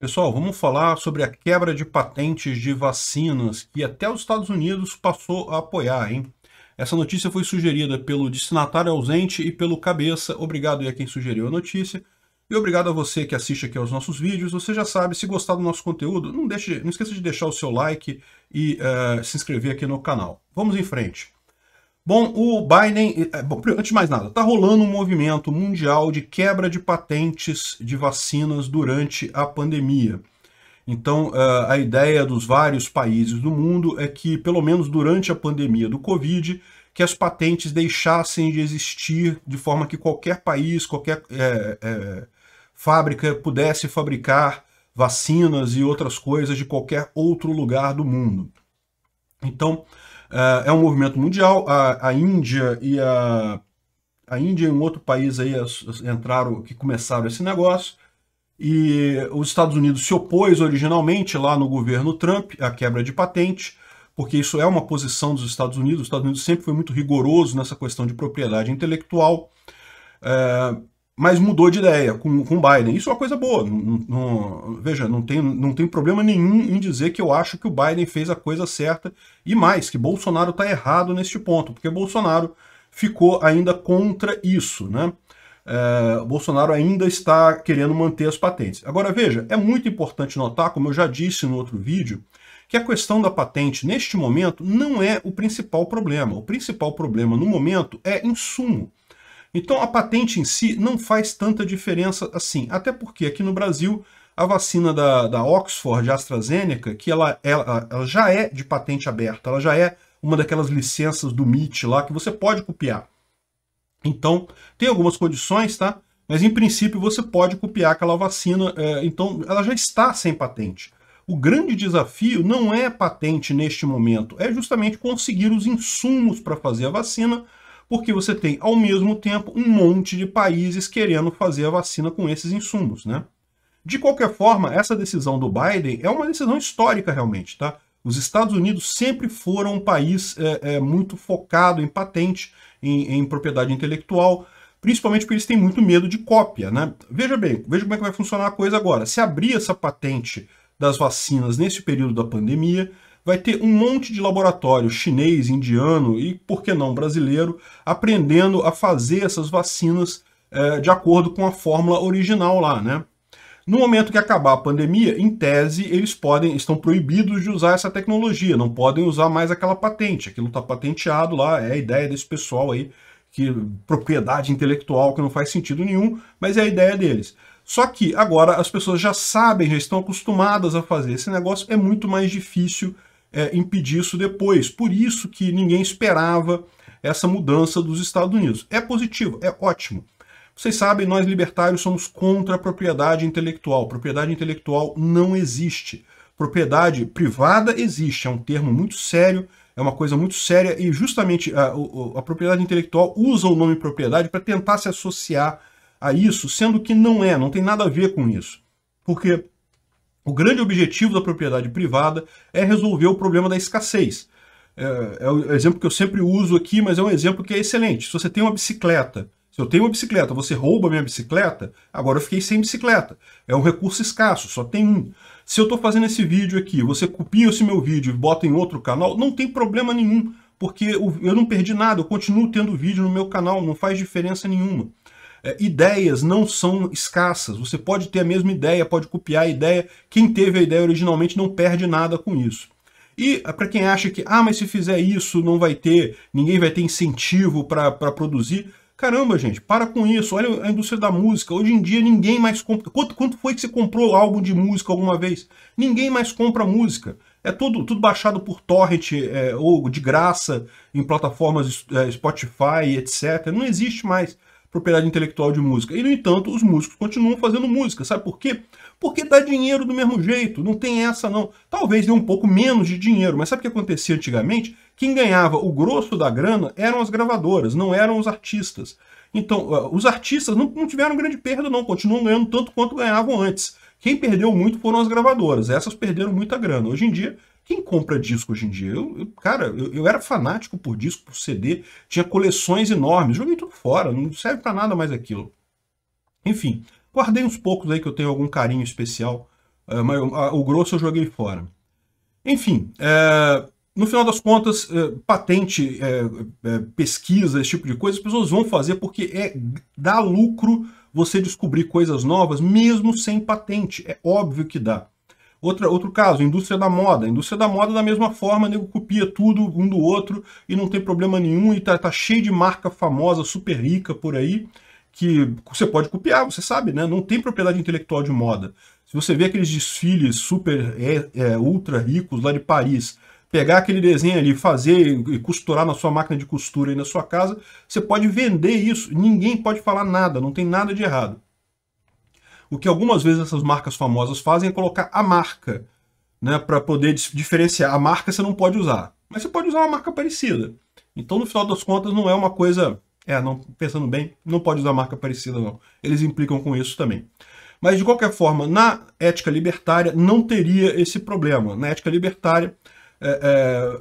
Pessoal, vamos falar sobre a quebra de patentes de vacinas que até os Estados Unidos passou a apoiar, hein? Essa notícia foi sugerida pelo destinatário ausente e pelo cabeça. Obrigado aí a quem sugeriu a notícia. E obrigado a você que assiste aqui aos nossos vídeos. Você já sabe, se gostar do nosso conteúdo, não, deixe, não esqueça de deixar o seu like e uh, se inscrever aqui no canal. Vamos em frente. Bom, o Biden, eh, eh, bom, antes de mais nada, está rolando um movimento mundial de quebra de patentes de vacinas durante a pandemia. Então, eh, a ideia dos vários países do mundo é que, pelo menos durante a pandemia do Covid, que as patentes deixassem de existir de forma que qualquer país, qualquer é, é, fábrica pudesse fabricar vacinas e outras coisas de qualquer outro lugar do mundo. Então, ah, é um movimento mundial. A, a Índia e a, a Índia e um outro país aí entraram, que começaram esse negócio. E os Estados Unidos se opôs originalmente lá no governo Trump à quebra de patente, porque isso é uma posição dos Estados Unidos. Os Estados Unidos sempre foi muito rigoroso nessa questão de propriedade intelectual. É, mas mudou de ideia com, com o Biden. Isso é uma coisa boa. Não, não, veja, não tem, não tem problema nenhum em dizer que eu acho que o Biden fez a coisa certa e mais, que Bolsonaro está errado neste ponto, porque Bolsonaro ficou ainda contra isso, né? É, Bolsonaro ainda está querendo manter as patentes. Agora, veja, é muito importante notar, como eu já disse no outro vídeo, que a questão da patente, neste momento, não é o principal problema. O principal problema, no momento, é insumo. Então a patente em si não faz tanta diferença assim, até porque aqui no Brasil a vacina da, da Oxford, AstraZeneca, que ela, ela, ela já é de patente aberta, ela já é uma daquelas licenças do MIT lá que você pode copiar. Então, tem algumas condições, tá? Mas em princípio você pode copiar aquela vacina, é, então ela já está sem patente. O grande desafio não é patente neste momento, é justamente conseguir os insumos para fazer a vacina porque você tem, ao mesmo tempo, um monte de países querendo fazer a vacina com esses insumos, né? De qualquer forma, essa decisão do Biden é uma decisão histórica realmente, tá? Os Estados Unidos sempre foram um país é, é, muito focado em patente, em, em, propriedade intelectual, principalmente porque eles têm muito medo de cópia, né? Veja bem, veja como é que vai funcionar a coisa agora. Se abrir essa patente das vacinas nesse período da pandemia, vai ter um monte de laboratório chinês, indiano e, por que não, brasileiro, aprendendo a fazer essas vacinas é, de acordo com a fórmula original lá, né? No momento que acabar a pandemia, em tese, eles podem, estão proibidos de usar essa tecnologia, não podem usar mais aquela patente, aquilo está patenteado lá, é a ideia desse pessoal aí, que propriedade intelectual que não faz sentido nenhum, mas é a ideia deles. Só que agora as pessoas já sabem, já estão acostumadas a fazer. Esse negócio é muito mais difícil é, impedir isso depois. Por isso que ninguém esperava essa mudança dos Estados Unidos. É positivo, é ótimo. Vocês sabem, nós libertários somos contra a propriedade intelectual. Propriedade intelectual não existe. Propriedade privada existe, é um termo muito sério, é uma coisa muito séria e justamente a, a, a propriedade intelectual usa o nome propriedade para tentar se associar a isso, sendo que não é, não tem nada a ver com isso. Porque o grande objetivo da propriedade privada é resolver o problema da escassez. É, é o exemplo que eu sempre uso aqui, mas é um exemplo que é excelente. Se você tem uma bicicleta, se eu tenho uma bicicleta, você rouba minha bicicleta, agora eu fiquei sem bicicleta. É um recurso escasso, só tem um. Se eu estou fazendo esse vídeo aqui, você copia esse meu vídeo e bota em outro canal, não tem problema nenhum, porque eu não perdi nada, eu continuo tendo vídeo no meu canal, não faz diferença nenhuma é, ideias não são escassas. Você pode ter a mesma ideia, pode copiar a ideia. Quem teve a ideia originalmente não perde nada com isso. E é, para quem acha que, ah, mas se fizer isso não vai ter, ninguém vai ter incentivo para produzir. Caramba, gente, para com isso. Olha a indústria da música. Hoje em dia ninguém mais compra. Quanto, quanto foi que você comprou álbum de música alguma vez? Ninguém mais compra música. É tudo, tudo baixado por torrent é, ou de graça em plataformas é, Spotify, etc. Não existe mais propriedade intelectual de música. E, no entanto, os músicos continuam fazendo música. Sabe por quê? Porque dá dinheiro do mesmo jeito. Não tem essa, não. Talvez dê um pouco menos de dinheiro, mas sabe o que acontecia antigamente? Quem ganhava o grosso da grana eram as gravadoras, não eram os artistas. Então, ah, os artistas não, não tiveram grande perda, não. Continuam ganhando tanto quanto ganhavam antes. Quem perdeu muito foram as gravadoras. Essas perderam muita grana. Hoje em dia, quem compra disco hoje em dia? Eu, eu cara, eu, eu, era fanático por disco, por CD, tinha coleções enormes, joguei tudo fora, não serve para nada mais aquilo. Enfim, guardei uns poucos aí que eu tenho algum carinho especial, uh, mas uh, o grosso eu joguei fora. Enfim, uh, no final das contas, eh, patente, pesquisa, esse tipo de coisa, as pessoas vão fazer porque é dá lucro você descobrir coisas novas, mesmo sem patente. É óbvio que dá. Outra, outro caso, indústria da moda. Indústria da moda, da mesma forma, nego copia tudo um do outro e não tem problema nenhum e tá, tá cheio de marca famosa, super rica por aí, que você pode copiar, você sabe, né? Não tem propriedade intelectual de moda. Se você vê aqueles desfiles super, é, é, ultra ricos lá de Paris, pegar aquele desenho ali, fazer e costurar na sua máquina de costura e na sua casa, você pode vender isso, ninguém pode falar nada, não tem nada de errado. O que algumas vezes essas marcas famosas fazem é colocar a marca, né, para poder diferenciar. A marca você não pode usar, mas você pode usar uma marca parecida. Então, no final das contas, não é uma coisa. É, não, pensando bem, não pode usar marca parecida, não. Eles implicam com isso também. Mas, de qualquer forma, na ética libertária não teria esse problema. Na ética libertária, é, é,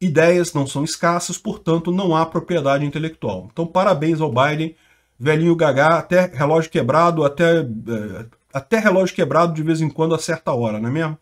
ideias não são escassas, portanto, não há propriedade intelectual. Então, parabéns ao Biden velhinho gagá, até relógio quebrado, até, é, até relógio quebrado de vez em quando a certa hora, não é mesmo?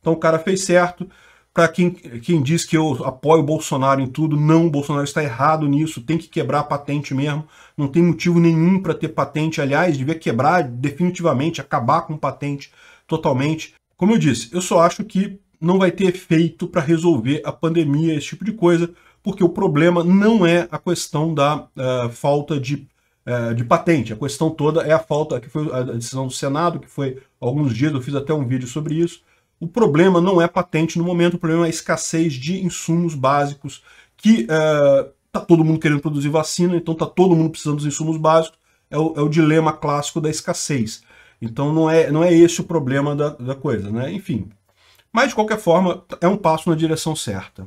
Então o cara fez certo. Para quem, quem diz que eu apoio o Bolsonaro em tudo, não, o Bolsonaro está errado nisso, tem que quebrar a patente mesmo. Não tem motivo nenhum para ter patente. Aliás, devia quebrar definitivamente, acabar com patente totalmente. Como eu disse, eu só acho que não vai ter efeito para resolver a pandemia, esse tipo de coisa, porque o problema não é a questão da uh, falta de é, de patente. A questão toda é a falta, que foi a decisão do Senado, que foi alguns dias, eu fiz até um vídeo sobre isso. O problema não é patente no momento, o problema é a escassez de insumos básicos, que está é, tá todo mundo querendo produzir vacina, então está todo mundo precisando dos insumos básicos, é o, é o, dilema clássico da escassez. Então não é, não é esse o problema da, da coisa, né? Enfim. Mas, de qualquer forma, é um passo na direção certa.